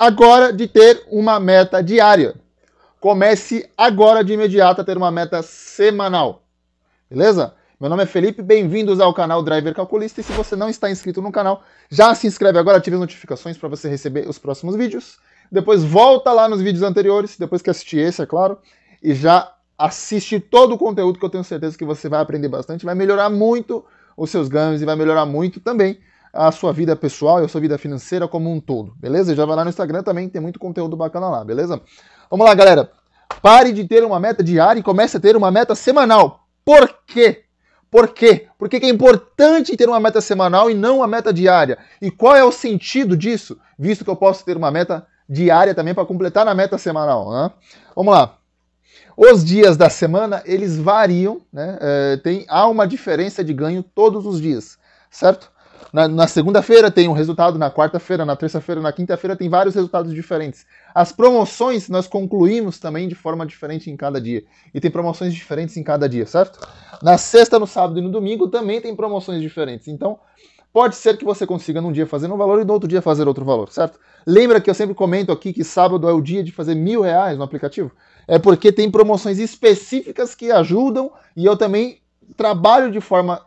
agora de ter uma meta diária. Comece agora de imediato a ter uma meta semanal. Beleza? Meu nome é Felipe, bem-vindos ao canal Driver Calculista. E se você não está inscrito no canal, já se inscreve agora, ative as notificações para você receber os próximos vídeos. Depois volta lá nos vídeos anteriores, depois que assistir esse, é claro, e já assiste todo o conteúdo que eu tenho certeza que você vai aprender bastante, vai melhorar muito os seus ganhos e vai melhorar muito também a sua vida pessoal e a sua vida financeira como um todo, beleza? Já vai lá no Instagram também, tem muito conteúdo bacana lá, beleza? Vamos lá, galera. Pare de ter uma meta diária e comece a ter uma meta semanal. Por quê? Por quê? Por que é importante ter uma meta semanal e não uma meta diária? E qual é o sentido disso, visto que eu posso ter uma meta diária também para completar na meta semanal? Né? Vamos lá. Os dias da semana, eles variam, né? É, tem, há uma diferença de ganho todos os dias, certo? Na, na segunda-feira tem um resultado, na quarta-feira, na terça-feira, na quinta-feira tem vários resultados diferentes. As promoções nós concluímos também de forma diferente em cada dia. E tem promoções diferentes em cada dia, certo? Na sexta, no sábado e no domingo também tem promoções diferentes. Então, pode ser que você consiga num dia fazer um valor e no outro dia fazer outro valor, certo? Lembra que eu sempre comento aqui que sábado é o dia de fazer mil reais no aplicativo? É porque tem promoções específicas que ajudam e eu também trabalho de forma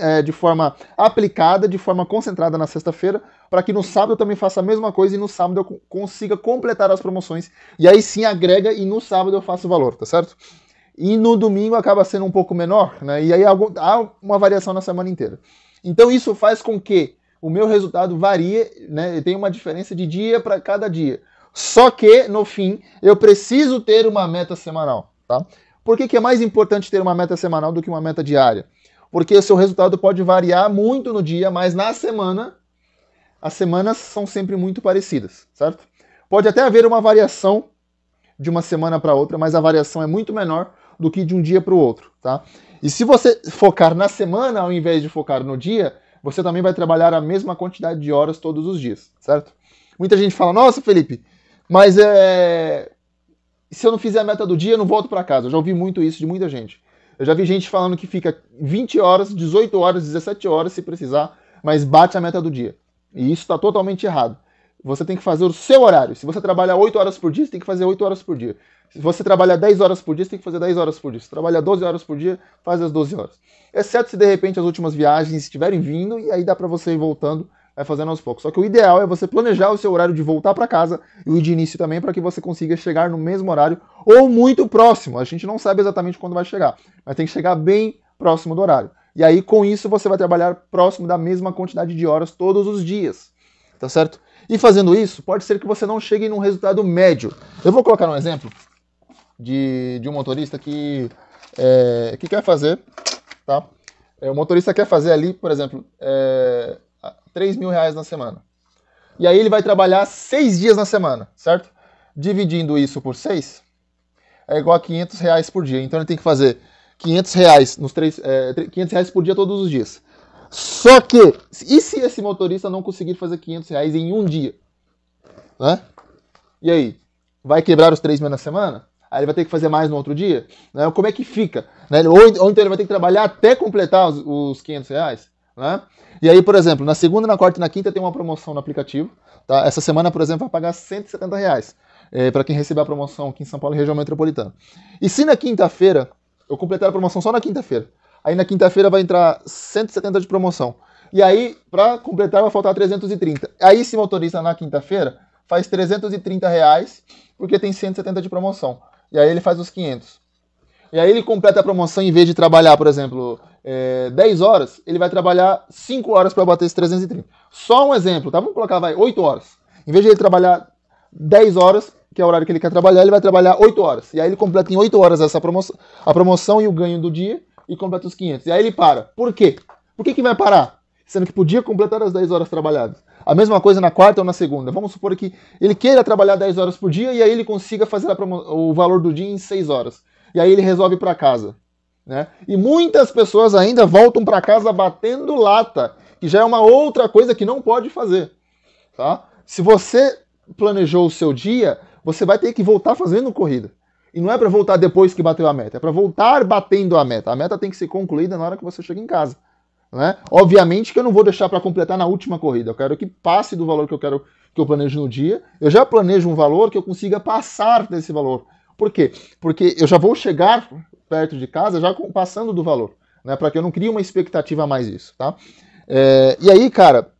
é, de forma aplicada, de forma concentrada na sexta-feira, para que no sábado eu também faça a mesma coisa e no sábado eu consiga completar as promoções. E aí sim agrega e no sábado eu faço o valor, tá certo? E no domingo acaba sendo um pouco menor, né? E aí há uma variação na semana inteira. Então isso faz com que o meu resultado varie, né? Eu tenho uma diferença de dia para cada dia. Só que, no fim, eu preciso ter uma meta semanal, tá? Por que, que é mais importante ter uma meta semanal do que uma meta diária? porque o seu resultado pode variar muito no dia, mas na semana, as semanas são sempre muito parecidas, certo? Pode até haver uma variação de uma semana para outra, mas a variação é muito menor do que de um dia para o outro, tá? E se você focar na semana ao invés de focar no dia, você também vai trabalhar a mesma quantidade de horas todos os dias, certo? Muita gente fala: "Nossa, Felipe, mas é... se eu não fizer a meta do dia, eu não volto para casa". Eu já ouvi muito isso de muita gente. Eu já vi gente falando que fica 20 horas, 18 horas, 17 horas se precisar, mas bate a meta do dia. E isso está totalmente errado. Você tem que fazer o seu horário. Se você trabalha 8 horas por dia, você tem que fazer 8 horas por dia. Se você trabalha 10 horas por dia, você tem que fazer 10 horas por dia. Se trabalha 12 horas por dia, faz as 12 horas. Exceto se de repente as últimas viagens estiverem vindo e aí dá para você ir voltando vai fazendo aos poucos. Só que o ideal é você planejar o seu horário de voltar para casa e o de início também, para que você consiga chegar no mesmo horário ou muito próximo. A gente não sabe exatamente quando vai chegar, mas tem que chegar bem próximo do horário. E aí, com isso, você vai trabalhar próximo da mesma quantidade de horas todos os dias. Tá certo? E fazendo isso, pode ser que você não chegue num resultado médio. Eu vou colocar um exemplo de, de um motorista que, é, que quer fazer, tá? É, o motorista quer fazer ali, por exemplo, é, 3 mil reais na semana. E aí ele vai trabalhar seis dias na semana, certo? Dividindo isso por seis, é igual a 500 reais por dia. Então ele tem que fazer 500 reais, nos três, é, 500 reais por dia todos os dias. Só que, e se esse motorista não conseguir fazer 500 reais em um dia? Né? E aí? Vai quebrar os três meses na semana? Aí ele vai ter que fazer mais no outro dia? Né? Como é que fica? Né? Ou, ou, então ele vai ter que trabalhar até completar os, os 500 reais? Né? E aí, por exemplo, na segunda, na quarta e na quinta tem uma promoção no aplicativo. Tá? Essa semana, por exemplo, vai pagar 170 reais é, para quem receber a promoção aqui em São Paulo e região metropolitana. E se na quinta-feira, eu completar a promoção só na quinta-feira, aí na quinta-feira vai entrar 170 de promoção. E aí, para completar, vai faltar 330. Aí esse motorista na quinta-feira faz 330 reais, porque tem 170 de promoção. E aí ele faz os 500. E aí ele completa a promoção, em vez de trabalhar, por exemplo, é, 10 horas, ele vai trabalhar 5 horas para bater esses 330. Só um exemplo, tá? Vamos colocar, vai, 8 horas. Em vez de ele trabalhar 10 horas, que é o horário que ele quer trabalhar, ele vai trabalhar 8 horas. E aí ele completa em 8 horas essa promoção, a promoção e o ganho do dia e completa os 500. E aí ele para. Por quê? Por que, que vai parar? Sendo que podia completar as 10 horas trabalhadas. A mesma coisa na quarta ou na segunda. Vamos supor que ele queira trabalhar 10 horas por dia e aí ele consiga fazer o valor do dia em 6 horas. E aí ele resolve ir para casa. Né? E muitas pessoas ainda voltam para casa batendo lata, que já é uma outra coisa que não pode fazer. Tá? Se você planejou o seu dia, você vai ter que voltar fazendo corrida. E não é para voltar depois que bateu a meta, é para voltar batendo a meta. A meta tem que ser concluída na hora que você chega em casa. Né? Obviamente que eu não vou deixar para completar na última corrida. Eu quero que passe do valor que eu quero que eu planejo no dia. Eu já planejo um valor que eu consiga passar desse valor. Por quê? Porque eu já vou chegar perto de casa já passando do valor, né? Para que eu não crie uma expectativa a mais isso, tá? É, e aí, cara,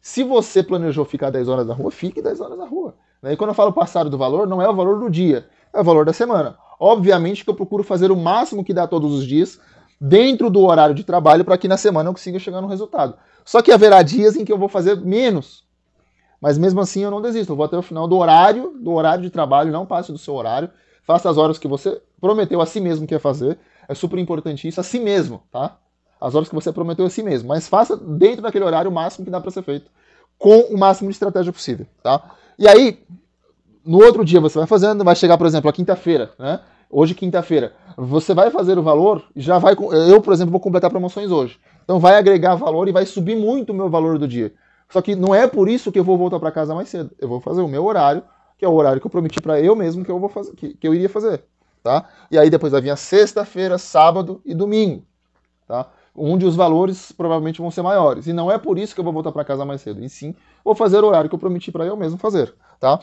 se você planejou ficar 10 horas na rua, fique 10 horas na rua. Né? E quando eu falo passado do valor, não é o valor do dia, é o valor da semana. Obviamente que eu procuro fazer o máximo que dá todos os dias, dentro do horário de trabalho, para que na semana eu consiga chegar no resultado. Só que haverá dias em que eu vou fazer menos. Mas mesmo assim eu não desisto, eu vou até o final do horário, do horário de trabalho, não passe do seu horário, faça as horas que você prometeu a si mesmo que ia fazer. É super importante isso, a si mesmo, tá? As horas que você prometeu a si mesmo, mas faça dentro daquele horário o máximo que dá para ser feito, com o máximo de estratégia possível, tá? E aí, no outro dia você vai fazendo, vai chegar, por exemplo, a quinta-feira, né? Hoje, quinta-feira, você vai fazer o valor, já vai. Eu, por exemplo, vou completar promoções hoje. Então vai agregar valor e vai subir muito o meu valor do dia. Só que não é por isso que eu vou voltar para casa mais cedo. Eu vou fazer o meu horário, que é o horário que eu prometi para eu mesmo que eu vou fazer, que, que eu iria fazer, tá? E aí depois vai vir a sexta-feira, sábado e domingo, tá? onde os valores provavelmente vão ser maiores. E não é por isso que eu vou voltar para casa mais cedo, e sim, vou fazer o horário que eu prometi para eu mesmo fazer, tá?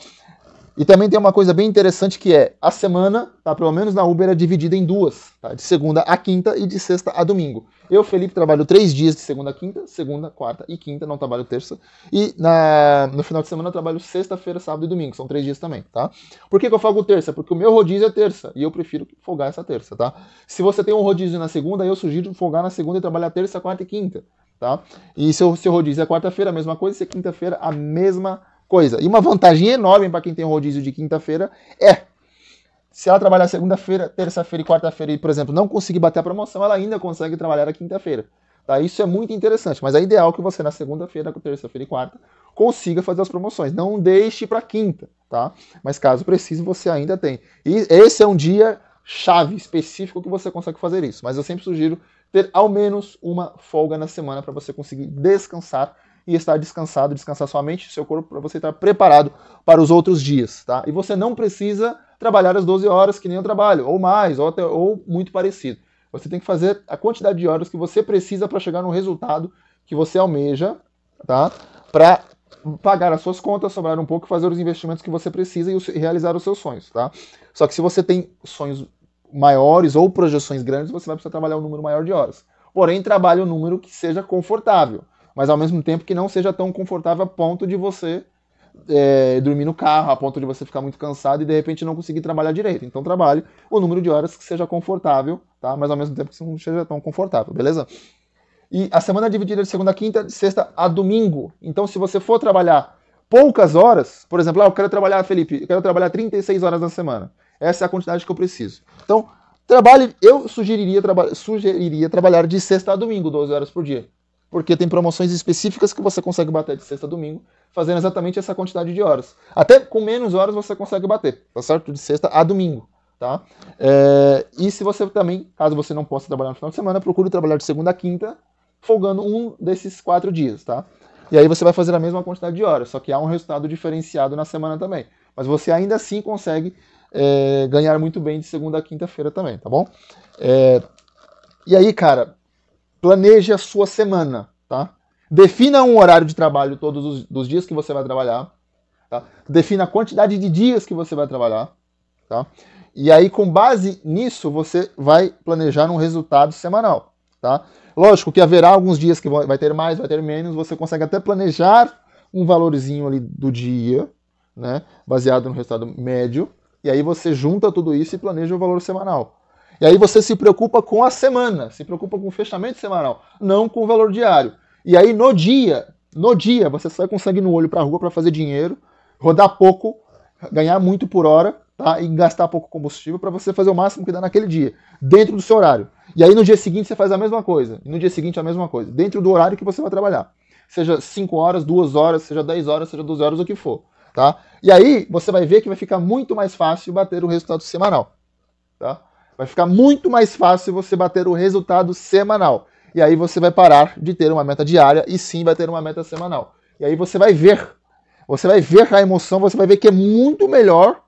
E também tem uma coisa bem interessante que é a semana, tá? Pelo menos na Uber é dividida em duas, tá? De segunda a quinta e de sexta a domingo. Eu, Felipe, trabalho três dias de segunda a quinta, segunda, quarta e quinta, não trabalho terça. E na, no final de semana eu trabalho sexta-feira, sábado e domingo. São três dias também, tá? Por que, que eu falo terça? Porque o meu rodízio é terça e eu prefiro folgar essa terça, tá? Se você tem um rodízio na segunda, eu sugiro folgar na segunda e trabalhar terça, quarta e quinta, tá? E se o seu rodízio é quarta-feira, a mesma coisa, se é quinta-feira, a mesma coisa coisa. E uma vantagem enorme para quem tem rodízio de quinta-feira é se ela trabalhar segunda-feira, terça-feira e quarta-feira e, por exemplo, não conseguir bater a promoção, ela ainda consegue trabalhar a quinta-feira. Tá? Isso é muito interessante, mas é ideal que você na segunda-feira, terça-feira e quarta consiga fazer as promoções. Não deixe para quinta, tá? Mas caso precise, você ainda tem. E esse é um dia chave específico que você consegue fazer isso, mas eu sempre sugiro ter ao menos uma folga na semana para você conseguir descansar e estar descansado, descansar sua mente, seu corpo, para você estar preparado para os outros dias, tá? E você não precisa trabalhar as 12 horas que nem eu trabalho, ou mais, ou, até, ou muito parecido. Você tem que fazer a quantidade de horas que você precisa para chegar no resultado que você almeja, tá? Para pagar as suas contas, sobrar um pouco, fazer os investimentos que você precisa e realizar os seus sonhos, tá? Só que se você tem sonhos maiores ou projeções grandes, você vai precisar trabalhar um número maior de horas. Porém, trabalhe um número que seja confortável mas ao mesmo tempo que não seja tão confortável a ponto de você é, dormir no carro, a ponto de você ficar muito cansado e de repente não conseguir trabalhar direito. Então trabalhe o número de horas que seja confortável, tá? Mas ao mesmo tempo que não seja tão confortável, beleza? E a semana é dividida de segunda a quinta, de sexta a domingo. Então se você for trabalhar poucas horas, por exemplo, ah, eu quero trabalhar, Felipe, eu quero trabalhar 36 horas na semana. Essa é a quantidade que eu preciso. Então, trabalhe, eu sugeriria, traba, sugeriria trabalhar de sexta a domingo, 12 horas por dia porque tem promoções específicas que você consegue bater de sexta a domingo, fazendo exatamente essa quantidade de horas. Até com menos horas você consegue bater, tá certo? De sexta a domingo. Tá? É, e se você também, caso você não possa trabalhar no final de semana, procure trabalhar de segunda a quinta, folgando um desses quatro dias, tá? E aí você vai fazer a mesma quantidade de horas, só que há um resultado diferenciado na semana também. Mas você ainda assim consegue é, ganhar muito bem de segunda a quinta-feira também, tá bom? É, e aí, cara, planeje a sua semana, tá? Defina um horário de trabalho todos os dos dias que você vai trabalhar, tá? Defina a quantidade de dias que você vai trabalhar, tá? E aí, com base nisso, você vai planejar um resultado semanal, tá? Lógico que haverá alguns dias que vai ter mais, vai ter menos, você consegue até planejar um valorzinho ali do dia, né? Baseado no resultado médio, e aí você junta tudo isso e planeja o valor semanal. E aí você se preocupa com a semana, se preocupa com o fechamento semanal, não com o valor diário. E aí no dia, no dia, você sai com sangue no olho para a rua para fazer dinheiro, rodar pouco, ganhar muito por hora tá? e gastar pouco combustível para você fazer o máximo que dá naquele dia, dentro do seu horário. E aí no dia seguinte você faz a mesma coisa, e no dia seguinte a mesma coisa, dentro do horário que você vai trabalhar. Seja 5 horas, 2 horas, seja 10 horas, seja 12 horas, o que for. Tá? E aí você vai ver que vai ficar muito mais fácil bater o resultado semanal. Tá? Vai ficar muito mais fácil você bater o resultado semanal. E aí você vai parar de ter uma meta diária e sim vai ter uma meta semanal. E aí você vai ver. Você vai ver a emoção, você vai ver que é muito melhor,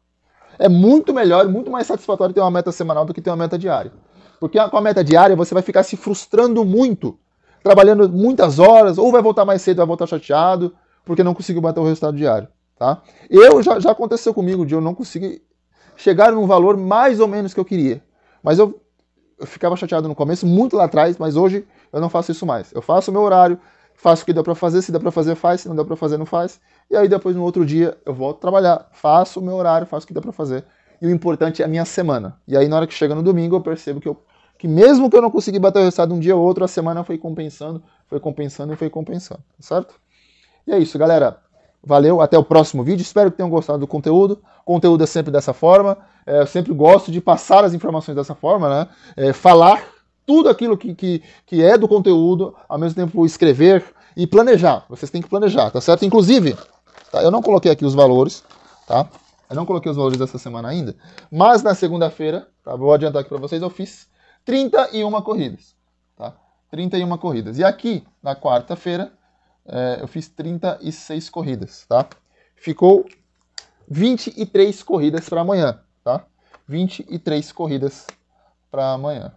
é muito melhor, muito mais satisfatório ter uma meta semanal do que ter uma meta diária. Porque com a meta diária você vai ficar se frustrando muito, trabalhando muitas horas, ou vai voltar mais cedo, vai voltar chateado, porque não conseguiu bater o resultado diário. Tá? Eu já, já aconteceu comigo de eu não conseguir chegar num valor mais ou menos que eu queria. Mas eu, eu ficava chateado no começo, muito lá atrás, mas hoje eu não faço isso mais. Eu faço o meu horário, faço o que dá para fazer, se dá para fazer faz, se não dá para fazer não faz. E aí depois no outro dia eu volto a trabalhar, faço o meu horário, faço o que dá para fazer. E o importante é a minha semana. E aí na hora que chega no domingo eu percebo que eu que mesmo que eu não consegui bater o resultado um dia ou outro, a semana foi compensando, foi compensando e foi compensando, certo? E é isso, galera. Valeu, até o próximo vídeo. Espero que tenham gostado do conteúdo. O conteúdo é sempre dessa forma. É, eu sempre gosto de passar as informações dessa forma, né? É, falar tudo aquilo que, que, que é do conteúdo, ao mesmo tempo escrever e planejar. Vocês têm que planejar, tá certo? Inclusive, tá? eu não coloquei aqui os valores, tá? Eu não coloquei os valores dessa semana ainda, mas na segunda-feira, tá? vou adiantar aqui para vocês, eu fiz 31 corridas. Tá? 31 corridas. E aqui, na quarta-feira, é, eu fiz 36 corridas, tá? Ficou 23 corridas para amanhã, tá? 23 corridas para amanhã.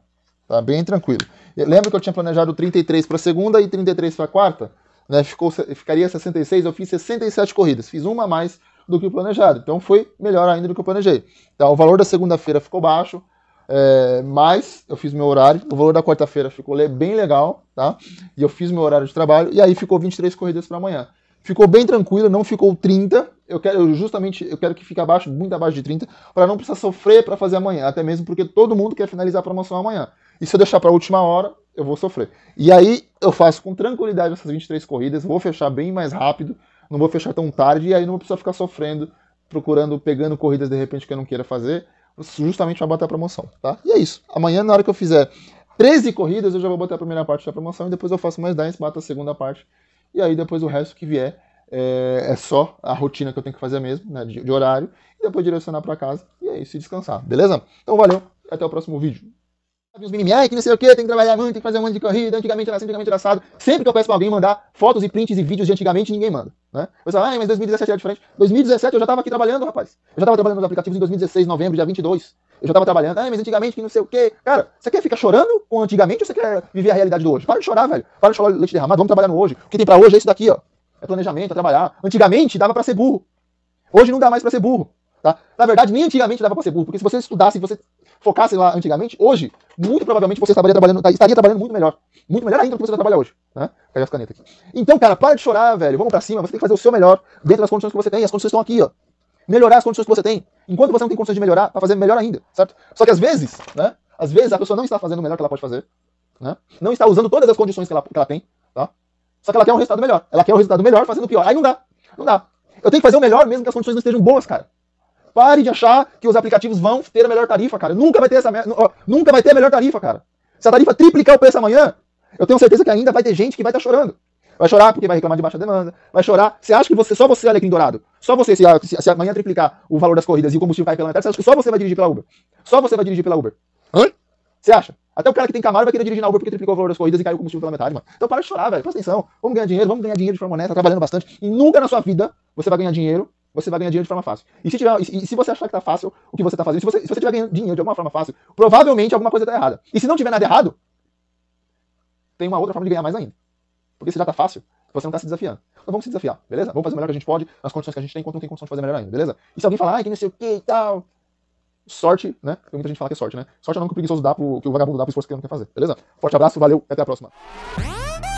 Tá bem tranquilo. Lembra que eu tinha planejado 33 para segunda e 33 para quarta? Né? Ficou, ficaria 66, eu fiz 67 corridas. Fiz uma a mais do que o planejado. Então foi melhor ainda do que eu planejei. Tá, o valor da segunda-feira ficou baixo, é, mas eu fiz meu horário, o valor da quarta-feira ficou bem legal, tá? E eu fiz meu horário de trabalho, e aí ficou 23 corridas para amanhã. Ficou bem tranquilo, não ficou 30. Eu quero eu justamente, eu quero que fique abaixo, muito abaixo de 30, para não precisar sofrer para fazer amanhã, até mesmo porque todo mundo quer finalizar a promoção amanhã. E se eu deixar para a última hora, eu vou sofrer. E aí eu faço com tranquilidade essas 23 corridas, vou fechar bem mais rápido, não vou fechar tão tarde, e aí não vou precisar ficar sofrendo, procurando, pegando corridas de repente que eu não queira fazer justamente para bater a promoção, tá? E é isso. Amanhã, na hora que eu fizer 13 corridas, eu já vou bater a primeira parte da promoção e depois eu faço mais 10, bato a segunda parte. E aí depois o resto que vier é, é só a rotina que eu tenho que fazer mesmo, né, de, de horário, e depois direcionar para casa e é isso, e descansar, beleza? Então valeu, até o próximo vídeo os minimiais, que não sei o que, tem que trabalhar muito, tem que fazer um monte de corrida, antigamente era assim, antigamente era assado. Sempre que eu peço pra alguém mandar fotos e prints e vídeos de antigamente, ninguém manda. Né? Eu falo, ah, mas 2017 era diferente. 2017 eu já estava aqui trabalhando, rapaz. Eu já estava trabalhando nos aplicativos em 2016, novembro, dia 22. Eu já estava trabalhando, ah, mas antigamente que não sei o que. Cara, você quer ficar chorando com antigamente ou você quer viver a realidade do hoje? Para de chorar, velho. Para de chorar leite derramado, vamos trabalhar no hoje. O que tem para hoje é isso daqui, ó. É planejamento, é trabalhar. Antigamente dava para ser burro. Hoje não dá mais para ser burro. Tá? Na verdade, nem antigamente dava para ser burro, porque se você estudasse, você focassem lá antigamente, hoje, muito provavelmente você estaria trabalhando, tá, estaria trabalhando muito melhor. Muito melhor ainda do que você trabalha hoje. Né? Caiu as canetas aqui. Então, cara, para de chorar, velho. Vamos para cima. Você tem que fazer o seu melhor dentro das condições que você tem. As condições estão aqui, ó. Melhorar as condições que você tem. Enquanto você não tem condições de melhorar, para tá fazer melhor ainda, certo? Só que às vezes, né? Às vezes a pessoa não está fazendo o melhor que ela pode fazer. Né? Não está usando todas as condições que ela, que ela tem. Tá? Só que ela quer um resultado melhor. Ela quer um resultado melhor fazendo pior. Aí não dá. Não dá. Eu tenho que fazer o melhor mesmo que as condições não estejam boas, cara. Pare de achar que os aplicativos vão ter a melhor tarifa, cara. Nunca vai ter essa, nunca vai ter a melhor tarifa, cara. Se a tarifa triplicar o preço amanhã, eu tenho certeza que ainda vai ter gente que vai estar tá chorando. Vai chorar porque vai reclamar de baixa demanda, vai chorar. Você acha que você, só você, em Dourado, só você, se, se, se amanhã triplicar o valor das corridas e o combustível cair pela metade, você acha que só você vai dirigir pela Uber? Só você vai dirigir pela Uber? Hã? Você acha? Até o cara que tem Camaro vai querer dirigir na Uber porque triplicou o valor das corridas e caiu o combustível pela metade, mano. Então para de chorar, velho. Presta atenção. Vamos ganhar dinheiro, vamos ganhar dinheiro de forma honesta, trabalhando bastante. E nunca na sua vida você vai ganhar dinheiro você vai ganhar dinheiro de forma fácil. E se, tiver, e, se você achar que está fácil o que você está fazendo, se você, se você tiver ganhando dinheiro de alguma forma fácil, provavelmente alguma coisa está errada. E se não tiver nada errado, tem uma outra forma de ganhar mais ainda. Porque se já está fácil, você não está se desafiando. Então vamos se desafiar, beleza? Vamos fazer o melhor que a gente pode, nas condições que a gente tem, enquanto não tem condição de fazer melhor ainda, beleza? E se alguém falar, ai, que não sei o que e tal, sorte, né? Tem muita gente fala que é sorte, né? Sorte é o nome que o preguiçoso dá pro que o vagabundo dá pro esforço que ele não quer fazer, beleza? Forte abraço, valeu, até a próxima.